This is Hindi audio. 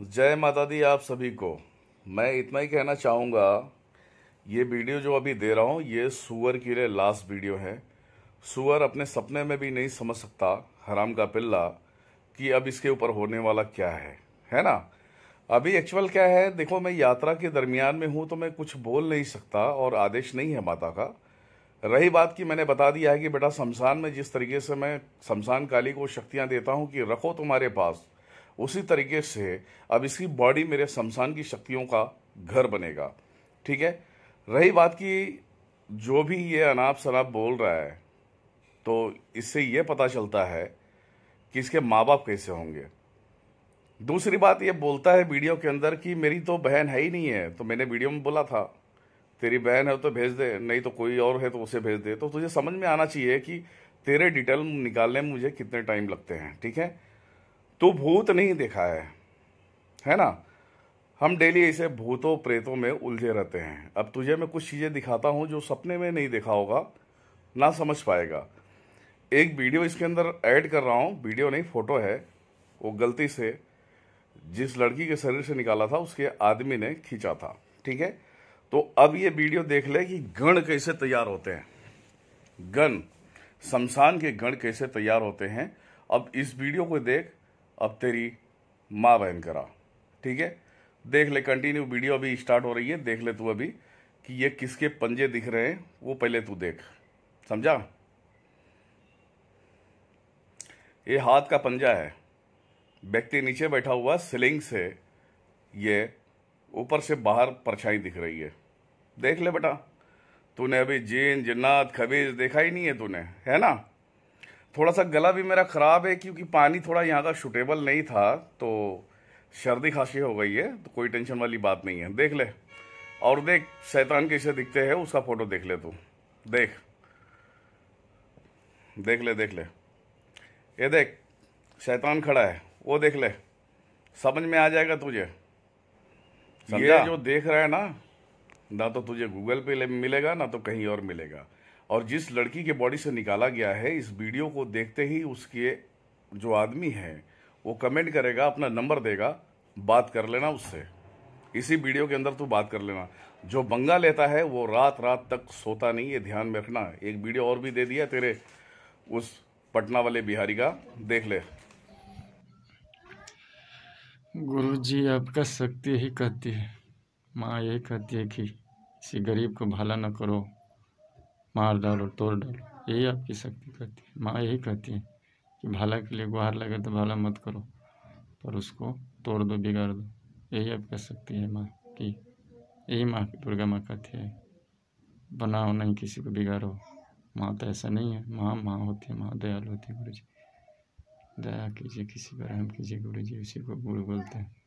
जय माता दी आप सभी को मैं इतना ही कहना चाहूँगा ये वीडियो जो अभी दे रहा हूँ ये सुअर के लिए लास्ट वीडियो है सुअर अपने सपने में भी नहीं समझ सकता हराम का पिल्ला कि अब इसके ऊपर होने वाला क्या है है ना अभी एक्चुअल क्या है देखो मैं यात्रा के दरमियान में हूँ तो मैं कुछ बोल नहीं सकता और आदेश नहीं है माता का रही बात कि मैंने बता दिया है कि बेटा शमशान में जिस तरीके से मैं शमशान काली को शक्तियाँ देता हूँ कि रखो तुम्हारे पास उसी तरीके से अब इसकी बॉडी मेरे शमशान की शक्तियों का घर बनेगा ठीक है रही बात की जो भी ये अनाप शनाप बोल रहा है तो इससे ये पता चलता है कि इसके माँ बाप कैसे होंगे दूसरी बात ये बोलता है वीडियो के अंदर कि मेरी तो बहन है ही नहीं है तो मैंने वीडियो में बोला था तेरी बहन है तो भेज दे नहीं तो कोई और है तो उसे भेज दे तो तुझे समझ में आना चाहिए कि तेरे डिटेल निकालने में मुझे कितने टाइम लगते हैं ठीक है तो भूत नहीं देखा है है ना हम डेली ऐसे भूतों प्रेतों में उलझे रहते हैं अब तुझे मैं कुछ चीज़ें दिखाता हूँ जो सपने में नहीं देखा होगा ना समझ पाएगा एक वीडियो इसके अंदर ऐड कर रहा हूँ वीडियो नहीं फोटो है वो गलती से जिस लड़की के शरीर से निकाला था उसके आदमी ने खींचा था ठीक है तो अब ये वीडियो देख ले कि गण कैसे तैयार होते हैं गण शमशान के गण कैसे तैयार होते हैं अब इस वीडियो को देख अब तेरी माँ बहन करा ठीक है देख ले कंटिन्यू वीडियो अभी स्टार्ट हो रही है देख ले तू अभी कि ये किसके पंजे दिख रहे हैं वो पहले तू देख समझा ये हाथ का पंजा है व्यक्ति नीचे बैठा हुआ सिलिंग से ये ऊपर से बाहर परछाई दिख रही है देख ले बेटा तूने अभी जीन जिन्नात खबीज देखा ही नहीं है तूने है ना थोड़ा सा गला भी मेरा ख़राब है क्योंकि पानी थोड़ा यहाँ का शूटेबल नहीं था तो सर्दी खांसी हो गई है तो कोई टेंशन वाली बात नहीं है देख ले और देख शैतान कैसे दिखते हैं उसका फ़ोटो देख ले तू देख देख ले देख ले ये देख शैतान खड़ा है वो देख ले समझ में आ जाएगा तुझे ये जो देख रहा है ना ना तो तुझे गूगल पे मिलेगा ना तो कहीं और मिलेगा और जिस लड़की के बॉडी से निकाला गया है इस वीडियो को देखते ही उसके जो आदमी है वो कमेंट करेगा अपना नंबर देगा बात कर लेना उससे इसी वीडियो के अंदर तू बात कर लेना जो बंगा लेता है वो रात रात तक सोता नहीं ये ध्यान में रखना एक वीडियो और भी दे दिया तेरे उस पटना वाले बिहारी का देख ले गुरु जी आपका शक्ति ही कहती है माँ यही कहती है कि किसी गरीब को भला न करो मार डालो तोड़ डालो यही आपकी शक्ति कहती है माँ यही कहती है कि भाला के लिए गुहार लगे तो भाला मत करो पर उसको तोड़ दो बिगाड़ दो यही आपका शक्ति है माँ की यही माँ दुर्गा माँ कहती है बनाओ नहीं किसी को बिगाड़ो माँ तो ऐसा नहीं है माँ माँ होती है माँ दयालु होती है गुरु जी दया कीजिए किसी पर रहम कीजिए गुरु जी उसी को गुरु बोलते हैं